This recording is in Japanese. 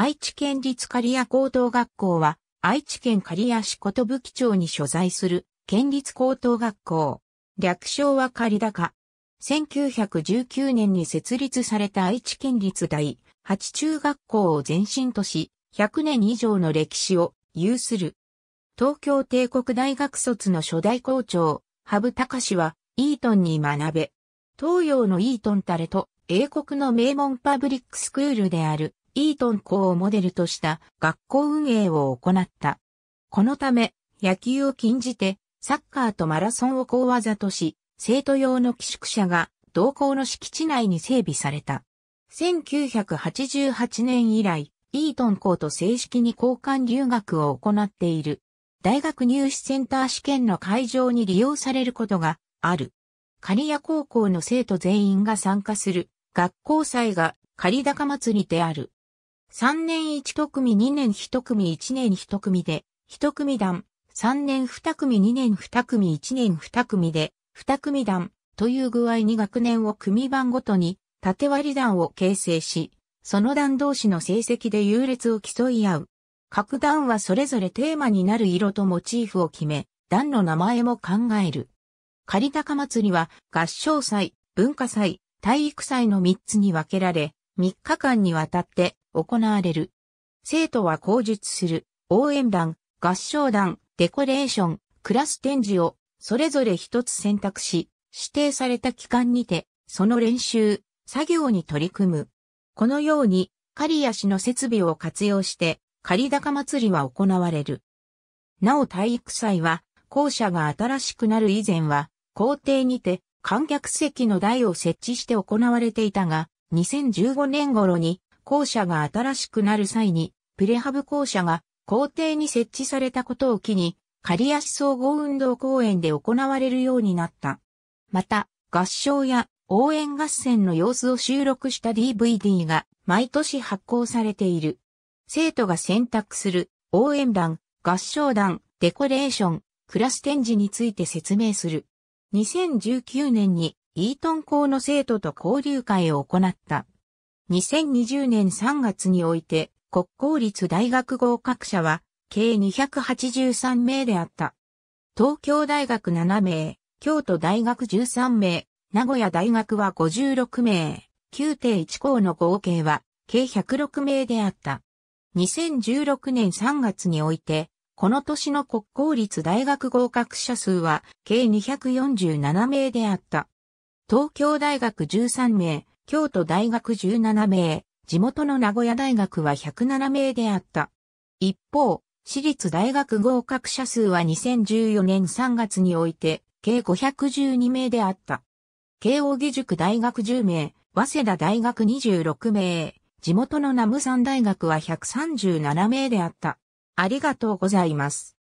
愛知県立刈谷高等学校は、愛知県刈谷市ことぶ町に所在する県立高等学校。略称は刈高。1919年に設立された愛知県立第八中学校を前身とし、100年以上の歴史を有する。東京帝国大学卒の初代校長、羽生隆は、イートンに学べ。東洋のイートンタレと、英国の名門パブリックスクールである、イートン校をモデルとした学校運営を行った。このため、野球を禁じて、サッカーとマラソンを講技とし、生徒用の寄宿舎が同校の敷地内に整備された。1988年以来、イートン校と正式に交換留学を行っている。大学入試センター試験の会場に利用されることがある。刈谷高校の生徒全員が参加する学校祭が刈高祭りである。3年1組、2年1組、1年1組で、1組団、3年2組、2年2組、1年2組で、2組団という具合に学年を組番ごとに、縦割り団を形成し、その団同士の成績で優劣を競い合う。各団はそれぞれテーマになる色とモチーフを決め、団の名前も考える。仮高祭りは合唱祭、文化祭、体育祭の3つに分けられ、3日間にわたって行われる。生徒は口述する、応援団、合唱団、デコレーション、クラス展示をそれぞれ一つ選択し、指定された期間にて、その練習、作業に取り組む。このように、刈谷市の設備を活用して、り高祭りは行われる。なお体育祭は、校舎が新しくなる以前は、校庭にて観客席の台を設置して行われていたが、2015年頃に校舎が新しくなる際に、プレハブ校舎が校庭に設置されたことを機に、刈足総合運動公園で行われるようになった。また、合唱や応援合戦の様子を収録した DVD が毎年発行されている。生徒が選択する応援団、合唱団、デコレーション、クラス展示について説明する。2019年にイートン校の生徒と交流会を行った。2020年3月において、国公立大学合格者は、計283名であった。東京大学7名、京都大学13名、名古屋大学は56名、定1校の合計は、計106名であった。2016年3月において、この年の国公立大学合格者数は計247名であった。東京大学13名、京都大学17名、地元の名古屋大学は107名であった。一方、私立大学合格者数は2014年3月において、計512名であった。慶応義塾大学10名、早稲田大学26名、地元の南無山大学は137名であった。ありがとうございます。